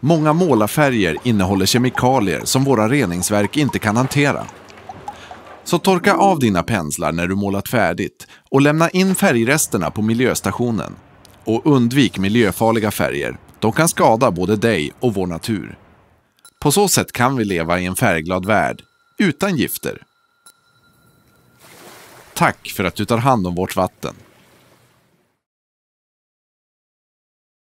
Många målarfärger innehåller kemikalier som våra reningsverk inte kan hantera. Så torka av dina penslar när du målat färdigt och lämna in färgresterna på miljöstationen. Och undvik miljöfarliga färger. De kan skada både dig och vår natur. På så sätt kan vi leva i en färgglad värld, utan gifter. Tack för att du tar hand om vårt vatten.